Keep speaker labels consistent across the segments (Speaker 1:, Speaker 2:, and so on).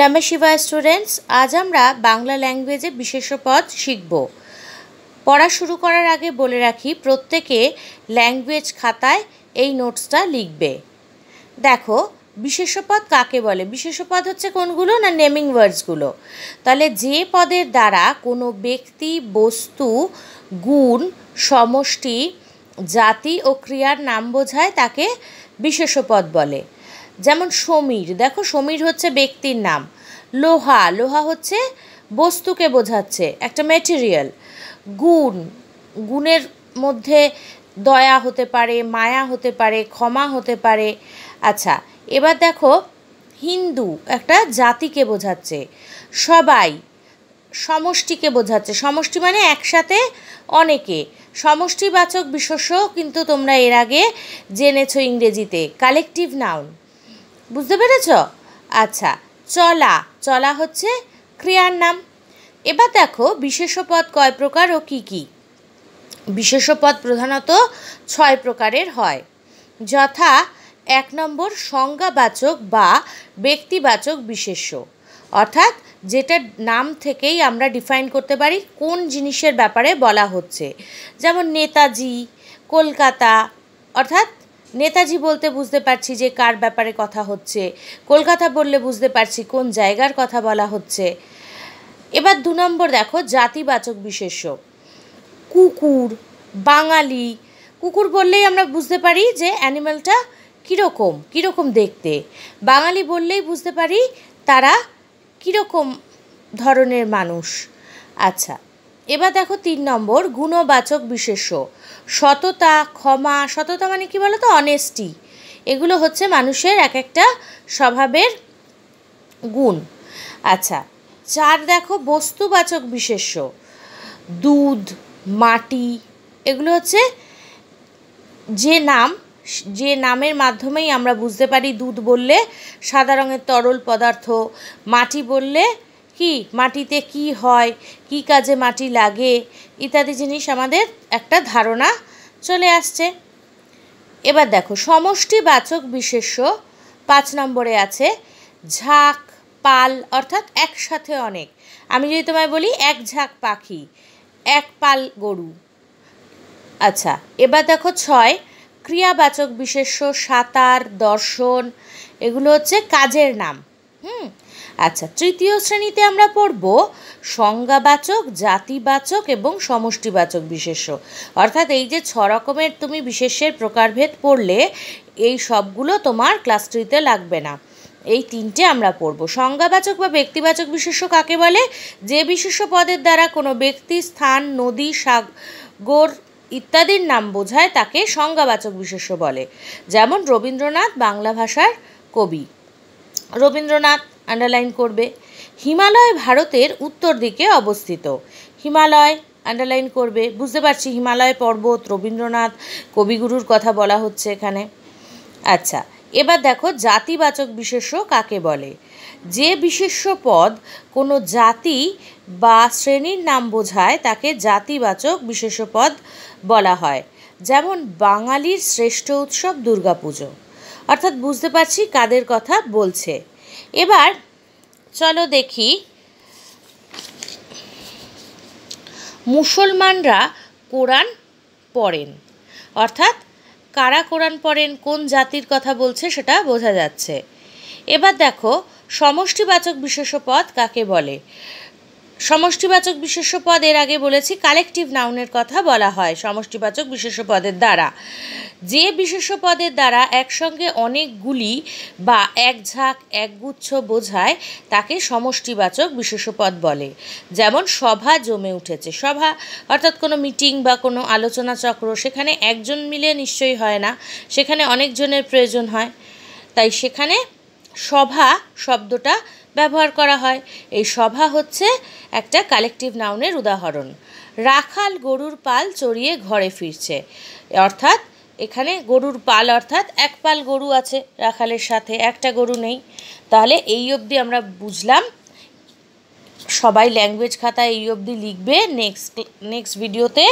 Speaker 1: নমে শিবায় students আজ আমরা বাংলা ল্যাঙ্গুয়েজে বিশেষ পদ শিখব পড়া শুরু করার আগে বলে রাখি প্রত্যেকে ল্যাঙ্গুয়েজ খাতায় এই নোটসটা লিখবে দেখো বিশেষপদ কাকে বলে বিশেষ পদ হচ্ছে কোনগুলো না নেমিং ওয়ার্ডসগুলো তাহলে যে পদের দ্বারা কোনো ব্যক্তি বস্তু গুণ সমষ্টি জাতি ও ক্রিয়ার নাম বোঝায় তাকে বিশেষপদ বলে যেমন সমীর দেখো সমীর হচ্ছে ব্যক্তির নাম লোহা লোহা হচ্ছে বস্তুকে বোঝাচ্ছে একটা ম্যাটেরিয়াল গুণ গুণের মধ্যে দয়া হতে পারে মায়া হতে পারে ক্ষমা হতে পারে আচ্ছা এবার দেখো হিন্দু একটা জাতিকে বোঝাচ্ছে সবাই সমষ্টিকে বোঝাচ্ছে সমষ্টি মানে একসাথে অনেকে সমষ্টিবাচক বিশেষ্য কিন্তু তোমরা এর আগে জেনেছো ইংরেজিতে কালেকটিভ নাউন বুঝতে পেরেছ আচ্ছা চলা চলা হচ্ছে ক্রিয়ার নাম এবার দেখো বিশেষ পদ কয় প্রকার ও কি কি বিশেষ পদ প্রধানত ছয় প্রকারের হয় যথা এক নম্বর সংজ্ঞাবাচক বা ব্যক্তিবাচক বিশেষ্য অর্থাৎ যেটা নাম থেকেই আমরা ডিফাইন করতে পারি কোন জিনিসের ব্যাপারে বলা হচ্ছে যেমন নেতাজি কলকাতা অর্থাৎ নেতাজি বলতে বুঝতে পারছি যে কার ব্যাপারে কথা হচ্ছে কলকাতা বললে বুঝতে পারছি কোন জায়গার কথা বলা হচ্ছে এবার দু নম্বর দেখো জাতিবাচক বিশেষ্য কুকুর বাঙালি কুকুর বললেই আমরা বুঝতে পারি যে অ্যানিম্যালটা কীরকম কীরকম দেখতে বাঙালি বললেই বুঝতে পারি তারা কীরকম ধরনের মানুষ আচ্ছা এবার দেখো তিন নম্বর গুণবাচক বিশেষ্য সততা ক্ষমা সততা মানে কি বলতো অনেস্টি এগুলো হচ্ছে মানুষের এক একটা স্বভাবের গুণ আচ্ছা চার দেখো বস্তুবাচক বিশেষ্য দুধ মাটি এগুলো হচ্ছে যে নাম যে নামের মাধ্যমেই আমরা বুঝতে পারি দুধ বললে সাদা রঙের তরল পদার্থ মাটি বললে কি মাটিতে কি হয় কি কাজে মাটি লাগে ইত্যাদি জিনিস আমাদের একটা ধারণা চলে আসছে এবার দেখো সমষ্টিবাচক বিশেষ্য পাঁচ নম্বরে আছে ঝাঁক পাল অর্থাৎ একসাথে অনেক আমি যদি তোমায় বলি এক ঝাঁক পাখি এক পাল গরু আচ্ছা এবার দেখো ছয় ক্রিয়াবাচক বিশেষ্য সাঁতার দর্শন এগুলো হচ্ছে কাজের নাম হুম আচ্ছা তৃতীয় শ্রেণীতে আমরা পড়ব সংজ্ঞাবাচক জাতিবাচক এবং সমষ্টিবাচক বিশেষ্য অর্থাৎ এই যে ছ রকমের তুমি বিশেষ্যের প্রকারভেদ পড়লে এই সবগুলো তোমার ক্লাস থ্রিতে লাগবে না এই তিনটে আমরা পড়ব সংজ্ঞাবাচক বা ব্যক্তিবাচক বিশেষ্য কাকে বলে যে বিশেষ্য পদের দ্বারা কোনো ব্যক্তি স্থান নদী সাগর ইত্যাদির নাম বোঝায় তাকে সংজ্ঞাবাচক বিশেষ্য বলে যেমন রবীন্দ্রনাথ বাংলা ভাষার কবি রবীন্দ্রনাথ আন্ডারলাইন করবে হিমালয় ভারতের উত্তর দিকে অবস্থিত হিমালয় আন্ডারলাইন করবে বুঝতে পারছি হিমালয় পর্বত রবীন্দ্রনাথ কবিগুরুর কথা বলা হচ্ছে এখানে আচ্ছা এবার দেখো জাতিবাচক বিশেষ্য কাকে বলে যে বিশেষ্য পদ কোনো জাতি বা শ্রেণীর নাম বোঝায় তাকে জাতিবাচক বিশেষ্য পদ বলা হয় যেমন বাঙালির শ্রেষ্ঠ উৎসব দুর্গাপুজো অর্থাৎ বুঝতে পারছি কাদের কথা বলছে এবার চলো দেখি মুসলমানরা কোরআন পড়েন অর্থাৎ কারা কোরআন পড়েন কোন জাতির কথা বলছে সেটা বোঝা যাচ্ছে এবার দেখো সমষ্টিবাচক বিশেষ পদ কাকে বলে সমষ্টিবাচক বিশেষ্য পদ এর আগে বলেছি কালেকটিভ নাউনের কথা বলা হয় সমষ্টিবাচক বিশেষ্য পদের দ্বারা যে বিশেষ্য পদের দ্বারা একসঙ্গে অনেকগুলি বা এক ঝাঁক একগুচ্ছ বোঝায় তাকে সমষ্টিবাচক বিশেষ্য পদ বলে যেমন সভা জমে উঠেছে সভা অর্থাৎ কোনো মিটিং বা কোনো আলোচনা চক্র সেখানে একজন মিলে নিশ্চয়ই হয় না সেখানে অনেকজনের প্রয়োজন হয় তাই সেখানে সভা শব্দটা ব্যবহার করা হয় এই সভা হচ্ছে একটা কালেকটিভ নাউনের উদাহরণ রাখাল গরুর পাল চড়িয়ে ঘরে ফিরছে অর্থাৎ এখানে গরুর পাল অর্থাৎ এক পাল গরু আছে রাখালের সাথে একটা গরু নেই তাহলে এই অবধি আমরা বুঝলাম সবাই ল্যাঙ্গুয়েজ খাতা এই অবধি লিখবে নেক্সট নেক্সট ভিডিওতে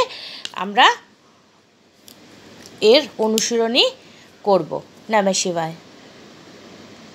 Speaker 1: আমরা এর অনুশীলনী করব নামে শিবায়